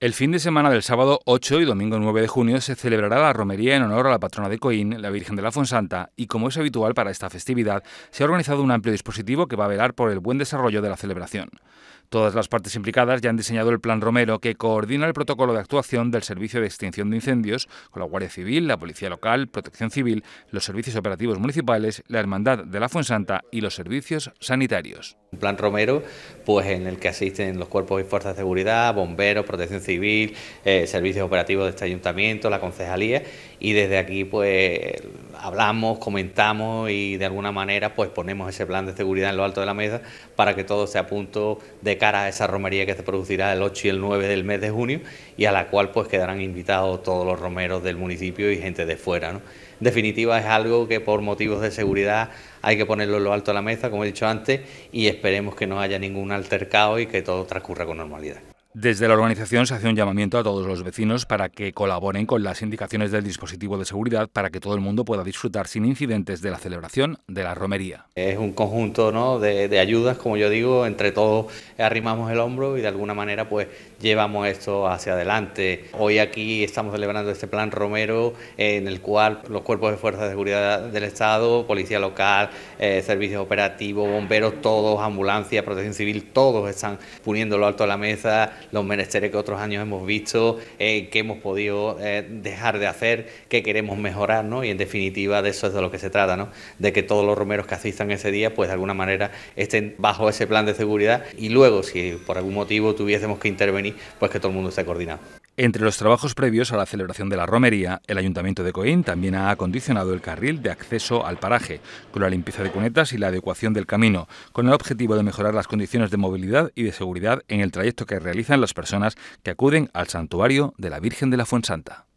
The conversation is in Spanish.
El fin de semana del sábado 8 y domingo 9 de junio se celebrará la romería en honor a la patrona de Coín, la Virgen de la Fonsanta, y como es habitual para esta festividad, se ha organizado un amplio dispositivo que va a velar por el buen desarrollo de la celebración. Todas las partes implicadas ya han diseñado el Plan Romero, que coordina el protocolo de actuación del Servicio de Extinción de Incendios con la Guardia Civil, la Policía Local, Protección Civil, los servicios operativos municipales, la Hermandad de la Fuensanta y los servicios sanitarios. Un plan Romero, pues en el que asisten los cuerpos y fuerzas de seguridad, bomberos, protección civil, eh, servicios operativos de este ayuntamiento, la concejalía, y desde aquí, pues hablamos, comentamos y de alguna manera pues ponemos ese plan de seguridad en lo alto de la mesa para que todo sea a punto de cara a esa romería que se producirá el 8 y el 9 del mes de junio y a la cual pues quedarán invitados todos los romeros del municipio y gente de fuera. En definitiva es algo que por motivos de seguridad hay que ponerlo en lo alto de la mesa, como he dicho antes, y esperemos que no haya ningún altercado y que todo transcurra con normalidad. Desde la organización se hace un llamamiento a todos los vecinos para que colaboren con las indicaciones del dispositivo de seguridad para que todo el mundo pueda disfrutar sin incidentes de la celebración de la romería. Es un conjunto de, ayudas, como yo digo, entre todos arrimamos el hombro y de alguna manera pues llevamos esto hacia adelante. Hoy aquí estamos celebrando este plan romero en el cual los cuerpos de fuerzas de seguridad del Estado, policía local, eh, servicios operativos, bomberos, todos, ambulancia, protección civil, todos están poniéndolo alto a la mesa los menesteres que otros años hemos visto, eh, que hemos podido eh, dejar de hacer, que queremos mejorar, Y en definitiva de eso es de lo que se trata, De que todos los romeros que asistan ese día, pues de alguna manera estén bajo ese plan de seguridad y luego, si por algún motivo tuviésemos que intervenir, pues que todo el mundo esté coordinado. Entre los trabajos previos a la celebración de la romería, el Ayuntamiento de Coín también ha acondicionado el carril de acceso al paraje, con la limpieza de cunetas y la adecuación del camino, con el objetivo de mejorar las condiciones de movilidad y de seguridad en el trayecto que realizan las personas que acuden al santuario de la Virgen de la Fuensanta.